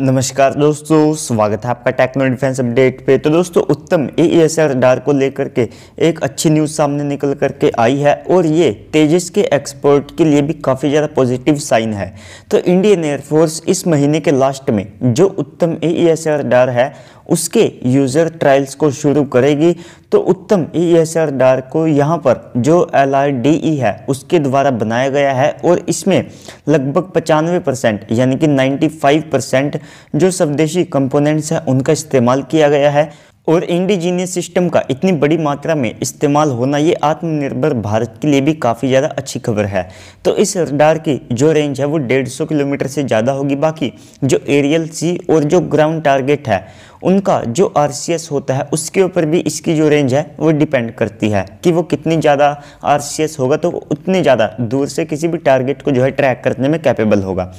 नमस्कार दोस्तों स्वागत है आपका टेक्नो डिफेंस अपडेट पे तो दोस्तों उत्तम ए एस रडार को लेकर के एक अच्छी न्यूज़ सामने निकल करके आई है और ये तेजस के एक्सपोर्ट के लिए भी काफ़ी ज़्यादा पॉजिटिव साइन है तो इंडियन एयरफोर्स इस महीने के लास्ट में जो उत्तम ए एस रडार है उसके यूज़र ट्रायल्स को शुरू करेगी तो उत्तम ई एस आर डार को यहाँ पर जो एल आर डी ई है उसके द्वारा बनाया गया है और इसमें लगभग पचानवे परसेंट यानी कि 95 परसेंट जो स्वदेशी कंपोनेंट्स हैं उनका इस्तेमाल किया गया है और इंडिजीनियस सिस्टम का इतनी बड़ी मात्रा में इस्तेमाल होना ये आत्मनिर्भर भारत के लिए भी काफ़ी ज़्यादा अच्छी खबर है तो इस रडार की जो रेंज है वो 150 किलोमीटर से ज़्यादा होगी बाकी जो एरियल सी और जो ग्राउंड टारगेट है उनका जो आर होता है उसके ऊपर भी इसकी जो रेंज है वो डिपेंड करती है कि वो कितनी ज़्यादा आर होगा तो उतने ज़्यादा दूर से किसी भी टारगेट को जो है ट्रैक करने में कैपेबल होगा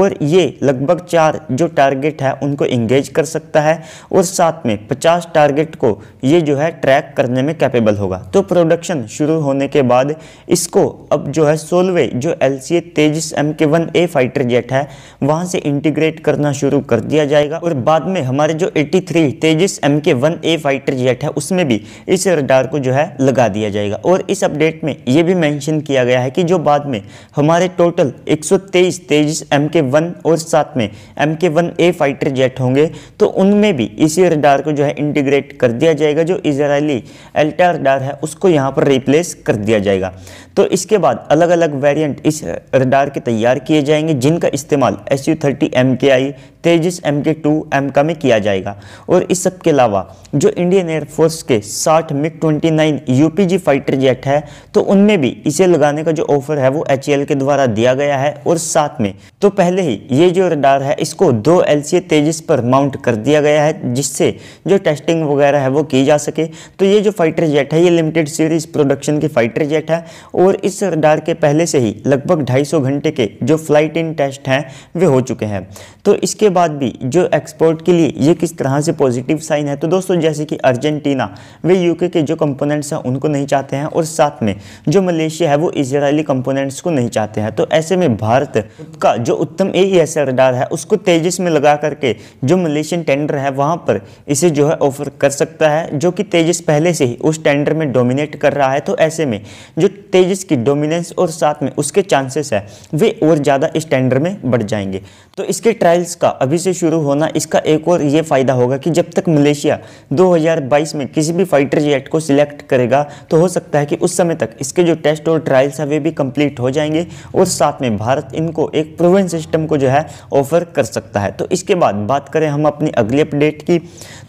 और ये लगभग चार जो टारगेट है उनको इंगेज कर सकता है और साथ में पचास टारगेट को ये जो है ट्रैक करने में कैपेबल होगा तो प्रोडक्शन शुरू होने के बाद इसको अब जो है सोलवे जो L C Tejas M K one A fighter jet है वहाँ से इंटीग्रेट करना शुरू कर दिया जाएगा और बाद में हमारे जो 83 Tejas M K one A fighter jet है उसमें भी इस रडार को जो है लगा दिया जाएगा और इस अपडेट में ये भी मेंशन किया गया है कि जो बाद में हमारे total 123 Tejas M K one और साथ में M K one A fighter jet होंगे तो उनमें भी इसी रडार को जो है इंटीग्रेट कर दिया जाएगा जो इसराइली एल्टा रडार है उसको यहाँ पर रिप्लेस कर दिया जाएगा तो इसके बाद अलग अलग वेरियंट इस रडार के तैयार किए जाएंगे जिनका इस्तेमाल S U thirty M K I Tejas M K two M का में किया जाएगा और इस सब के अलावा जो इंडियन एयरफोर्स के साठ MiG twenty nine UPG fighter jet है तो उनमें भी इसे लगाने का जो ऑफर है वो एच के द्वारा दिया गया है और साथ में तो पहले ही ये जो रडार है इसको दो एल तेजस पर माउंट कर दिया गया है जिससे जो टेस्टिंग वगैरह है वो की जा सके तो ये जो फाइटर जेट है ये लिमिटेड सीरीज प्रोडक्शन की फाइटर जेट है और इस रडार के पहले से ही लगभग ढाई घंटे के जो फ्लाइट इन टेस्ट हैं वे हो चुके हैं तो इसके बाद भी जो एक्सपोर्ट के लिए ये किस तरह तरह से पॉजिटिव साइन है तो दोस्तों जैसे कि अर्जेंटीना वे यूके के जो कंपोनेंट्स हैं उनको नहीं चाहते हैं और साथ में जो मलेशिया है वो इसराइली कंपोनेंट्स को नहीं चाहते हैं तो ऐसे में भारत का जो उत्तम ए रडार e है उसको तेजस में लगा करके जो मलेशियन टेंडर है वहाँ पर इसे जो है ऑफर कर सकता है जो कि तेजस पहले से ही उस टेंडर में डोमिनेट कर रहा है तो ऐसे में जो तेजस की डोमिनेंस और साथ में उसके चांसेस है वे और ज़्यादा इस टेंडर में बढ़ जाएंगे तो इसके ट्रायल्स का अभी से शुरू होना इसका एक और ये फ़ायदा क्या होगा कि जब तक मलेशिया 2022 में किसी भी फाइटर जेट को सिलेक्ट करेगा तो हो सकता है कि उस समय तक इसके जो टेस्ट और ट्रायल्स हैं वे भी कंप्लीट हो जाएंगे और साथ में भारत इनको एक प्रोवेंस सिस्टम को जो है ऑफर कर सकता है तो इसके बाद बात करें हम अपनी अगली अपडेट की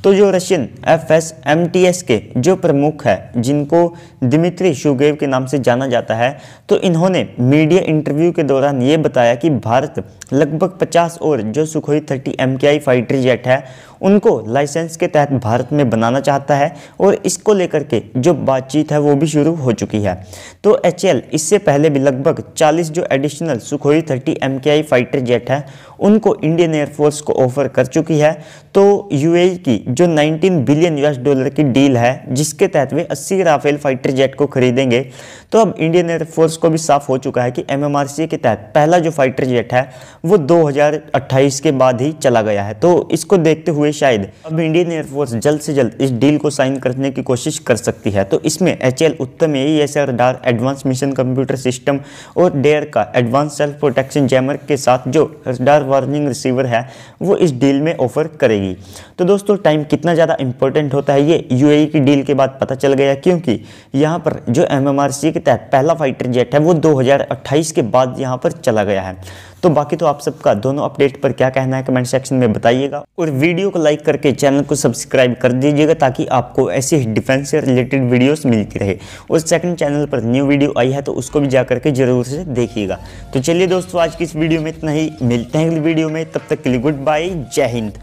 तो जो रशियन एफ एस के जो प्रमुख है जिनको दिमित्री शुगेव के नाम से जाना जाता है तो इन्होंने मीडिया इंटरव्यू के दौरान ये बताया कि भारत लगभग 50 और जो सुखोई 30 एम फाइटर जेट है उन इनको लाइसेंस के तहत भारत में बनाना चाहता है और इसको लेकर के जो बातचीत है वो भी शुरू हो चुकी है तो एच इससे पहले भी लगभग 40 जो additional Sukhoi 30 M fighter jet है उनको इंडियन एयरफोर्स को ऑफर कर चुकी है तो यूएई e की जो 19 बिलियन यूएस डॉलर की डील है जिसके तहत वे 80 राफेल फाइटर जेट को खरीदेंगे तो अब इंडियन एयरफोर्स को भी साफ हो चुका है कि एम के तहत पहला जो फाइटर जेट है वो 2028 के बाद ही चला गया है तो इसको देखते हुए शायद शायद अब इंडियन एयरफोर्स जल्द से जल्द इस डील को साइन करने की कोशिश कर सकती है तो इसमें H L Uttam A S radar advance mission computer system और डेयर का एडवांस सेल्फ प्रोटेक्शन जैमर के साथ जो डार वार्निंग रिसीवर है वो इस डील में ऑफर करेगी तो दोस्तों टाइम कितना ज़्यादा इंपॉर्टेंट होता है ये यू e की डील के बाद पता चल गया क्योंकि यहाँ पर जो एम के तहत पहला फाइटर जेट है वो दो के बाद यहाँ पर चला गया है तो बाकी तो आप सबका दोनों अपडेट पर क्या कहना है कमेंट सेक्शन में बताइएगा और वीडियो को लाइक करके चैनल को सब्सक्राइब कर दीजिएगा ताकि आपको ऐसे डिफेंस से रिलेटेड वीडियोस मिलती रहे और सेकंड चैनल पर न्यू वीडियो आई है तो उसको भी जाकर के ज़रूर से देखिएगा तो चलिए दोस्तों आज की इस वीडियो में इतना ही मिलते हैं अगली वीडियो में तब तक के लिए गुड बाय जय हिंद